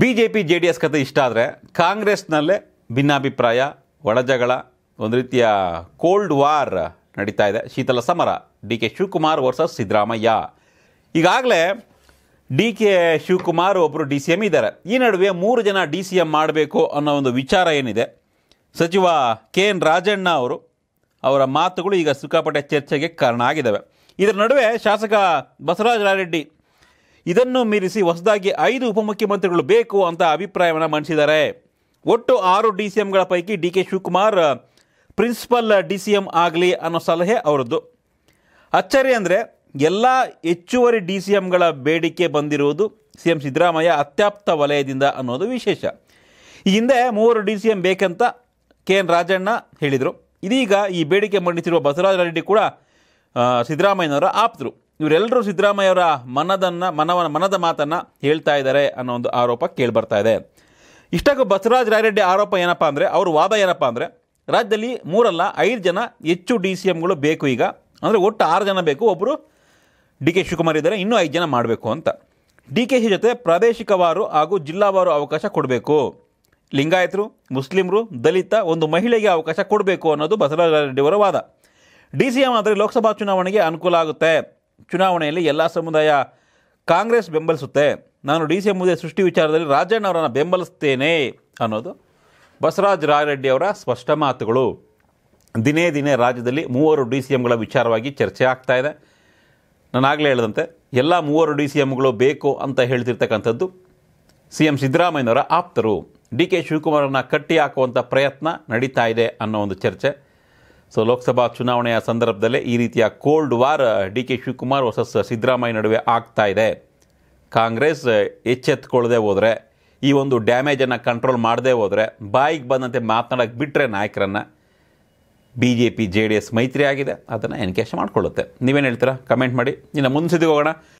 B J P J D S ಕತೆ ಇಷ್ಟ ಆದರೆ ಕಾಂಗ್ರೆಸ್ನಲ್ಲೇ ಭಿನ್ನಾಭಿಪ್ರಾಯ ಒಳಜಗಳ ಒಂದು ರೀತಿಯ ಕೋಲ್ಡ್ ವಾರ್ ನಡೀತಾ ಇದೆ ಶೀತಲ ಸಮರ D K Shivakumar versus Siddaramaiah ಈಗಾಗಲೇ ಡಿ ಕೆ ಶಿವಕುಮಾರ್ ಒಬ್ಬರು ಡಿ ಸಿ ಎಮ್ ಇದ್ದಾರೆ ಈ ನಡುವೆ ಮೂರು ಜನ ಡಿ ಸಿ ಎಮ್ ಮಾಡಬೇಕು ಅನ್ನೋ ಒಂದು ವಿಚಾರ ಏನಿದೆ ಸಚಿವ ಕೆ ಎನ್ ರಾಜಣ್ಣ ಅವರು ಅವರ ಮಾತುಗಳು ಈಗ ಸಿಕ್ಕಾಪಟ್ಟೆ ಚರ್ಚೆಗೆ ಕಾರಣ ಆಗಿದ್ದಾವೆ ಇದರ ನಡುವೆ ಶಾಸಕ ಬಸವರಾಜ ರಾರೆಡ್ಡಿ ಇದನ್ನು ಮೀರಿಸಿ ಹೊಸದಾಗಿ ಐದು ಉಪಮುಖ್ಯಮಂತ್ರಿಗಳು ಬೇಕು ಅಂತ ಅಭಿಪ್ರಾಯವನ್ನು ಮಂಡಿಸಿದ್ದಾರೆ ಒಟ್ಟು ಆರು ಡಿ ಸಿ ಎಂಗಳ ಪೈಕಿ D K Shivakumar principal D C M ಆಗಲಿ ಅನ್ನೋ ಸಲಹೆ ಅವರದ್ದು ಅಚ್ಚರಿ ಅಂದರೆ ಎಲ್ಲ ಹೆಚ್ಚುವರಿ ಡಿ ಸಿ ಎಂಗಳ ಬೇಡಿಕೆ ಬಂದಿರುವುದು ಸಿ ಎಂ ಸಿದ್ದರಾಮಯ್ಯ ಅತ್ಯಾಪ್ತ ವಲಯದಿಂದ ಅನ್ನೋದು ವಿಶೇಷ ಈ ಹಿಂದೆ ಮೂವರು ಡಿ ಸಿ ಎಂ ಬೇಕಂತ ಕೆ ಎನ್ ರಾಜಣ್ಣ ಹೇಳಿದರು ಇದೀಗ ಈ ಬೇಡಿಕೆ ಮಂಡಿಸಿರುವ ಬಸವರಾಜ ರೆಡ್ಡಿ ಕೂಡ ಸಿದ್ದರಾಮಯ್ಯನವರ ಆಪ್ತರು ಇವರೆಲ್ಲರೂ ಅವರ ಮನದನ್ನ ಮನವನ ಮನದ ಮಾತನ್ನು ಹೇಳ್ತಾ ಇದ್ದಾರೆ ಅನ್ನೋ ಒಂದು ಆರೋಪ ಕೇಳಿಬರ್ತಾ ಇದೆ ಇಷ್ಟಕ್ಕೂ ಬಸವರಾಜ ರಾಯರೆಡ್ಡಿ ಆರೋಪ ಏನಪ್ಪ ಅಂದರೆ ಅವ್ರ ವಾದ ಏನಪ್ಪ ಅಂದರೆ ರಾಜ್ಯದಲ್ಲಿ ಮೂರಲ್ಲ ಐದು ಜನ ಹೆಚ್ಚು ಡಿ ಸಿ ಎಮ್ಗಳು ಬೇಕು ಈಗ ಅಂದರೆ ಒಟ್ಟು ಆರು ಜನ ಬೇಕು ಒಬ್ಬರು ಡಿ ಕೆ ಶಿವಕುಮಾರ್ ಇದ್ದಾರೆ ಇನ್ನೂ ಐದು ಜನ ಮಾಡಬೇಕು ಅಂತ ಡಿ ಕೆ ಶಿ ಜೊತೆ ಪ್ರಾದೇಶಿಕವಾರು ಹಾಗೂ ಜಿಲ್ಲಾವಾರು ಅವಕಾಶ ಕೊಡಬೇಕು ಲಿಂಗಾಯತರು ಮುಸ್ಲಿಮರು ದಲಿತ ಒಂದು ಮಹಿಳೆಗೆ ಅವಕಾಶ ಕೊಡಬೇಕು ಅನ್ನೋದು ಬಸವರಾಜ ಅವರ ವಾದ ಡಿ ಸಿ ಎಂ ಆದರೆ ಲೋಕಸಭಾ ಚುನಾವಣೆಗೆ ಅನುಕೂಲ ಆಗುತ್ತೆ ಚುನಾವಣೆಯಲ್ಲಿ ಎಲ್ಲ ಸಮುದಾಯ ಕಾಂಗ್ರೆಸ್ ಬೆಂಬಲಿಸುತ್ತೆ ನಾನು ಡಿ ಸಿ ಮುದ್ದೆ ಸೃಷ್ಟಿ ವಿಚಾರದಲ್ಲಿ ರಾಜಣ್ಣ ಬೆಂಬಲಿಸ್ತೇನೆ ಅನ್ನೋದು ಬಸವರಾಜ ರಾಯರೆಡ್ಡಿ ಅವರ ಸ್ಪಷ್ಟ ಮಾತುಗಳು ದಿನೇ ದಿನೇ ರಾಜ್ಯದಲ್ಲಿ ಮೂವರು ಡಿ ಸಿ ಎಮ್ಗಳ ವಿಚಾರವಾಗಿ ಚರ್ಚೆ ಆಗ್ತಾ ಇದೆ ನಾನಾಗಲೇ ಹೇಳಿದಂತೆ ಎಲ್ಲ ಮೂವರು ಡಿ ಸಿ ಎಮ್ಗಳು ಬೇಕು ಅಂತ ಹೇಳ್ತಿರ್ತಕ್ಕಂಥದ್ದು ಸಿ ಎಂ ಸಿದ್ದರಾಮಯ್ಯನವರ ಆಪ್ತರು ಡಿ ಕೆ ಶಿವಕುಮಾರನ್ನು ಕಟ್ಟಿ ಹಾಕುವಂಥ ಪ್ರಯತ್ನ ನಡೀತಾ ಇದೆ ಅನ್ನೋ ಒಂದು ಚರ್ಚೆ ಸೊ ಲೋಕಸಭಾ ಚುನಾವಣೆಯ ಸಂದರ್ಭದಲ್ಲೇ ಈ ರೀತಿಯ cold war D K Shivakumar versus Siddaramaiah ನಡುವೆ ಆಗ್ತಾ ಇದೆ ಕಾಂಗ್ರೆಸ್ ಎಚ್ಚೆತ್ಕೊಳ್ಳದೆ ಹೋದರೆ ಈ ಒಂದು ಡ್ಯಾಮೇಜನ್ನು ಕಂಟ್ರೋಲ್ ಮಾಡದೆ ಹೋದರೆ ಬಾಯಿಗೆ ಬಂದಂತೆ ಮಾತನಾಡೋಕ್ಕೆ ಬಿಟ್ಟರೆ ನಾಯಕರನ್ನು B J P J D S ಮೈತ್ರಿ ಆಗಿದೆ ಅದನ್ನು ಎನ್ಕೇಶ್ ಮಾಡಿಕೊಳ್ಳುತ್ತೆ ನೀವೇನು ಹೇಳ್ತೀರಾ ಕಮೆಂಟ್ ಮಾಡಿ ಇನ್ನು ಮುಂದೆ ಹೋಗೋಣ